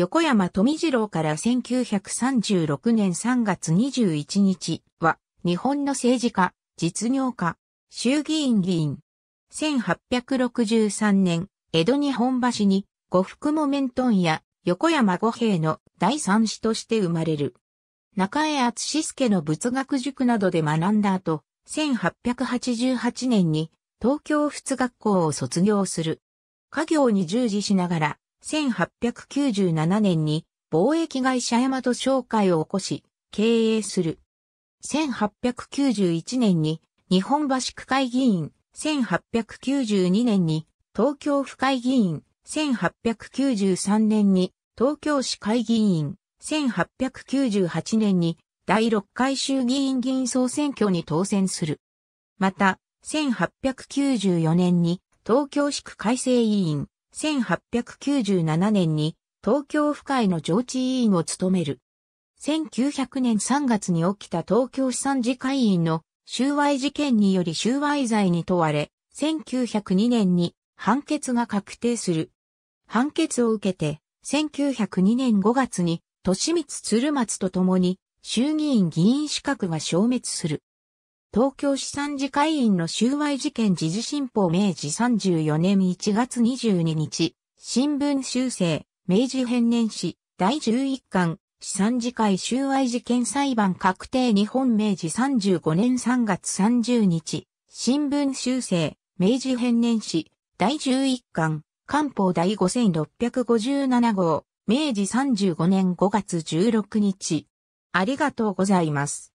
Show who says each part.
Speaker 1: 横山富次郎から1936年3月21日は、日本の政治家、実業家、衆議院議員。1863年、江戸日本橋に、呉服ントンや、横山五兵の第三子として生まれる。中江厚助の仏学塾などで学んだ後、1888年に東京仏学校を卒業する。家業に従事しながら、1897年に貿易会社大和商会を起こし、経営する。1891年に日本橋区会議員、1892年に東京府会議員、1893年に東京市会議員、1898年に第6回衆議院議員総選挙に当選する。また、1894年に東京市区改正委員、1897年に東京府会の上地委員を務める。1900年3月に起きた東京資産次会員の収賄事件により収賄罪に問われ、1902年に判決が確定する。判決を受けて、1902年5月に、利光鶴松と共に、衆議院議員資格が消滅する。東京市産次会員の収賄事件時事新報明治34年1月22日、新聞修正、明治編年史、第11巻、市産次会収賄事件裁判確定日本明治35年3月30日、新聞修正、明治編年史、第11巻、官報第5657号、明治35年5月16日。ありがとうござい
Speaker 2: ます。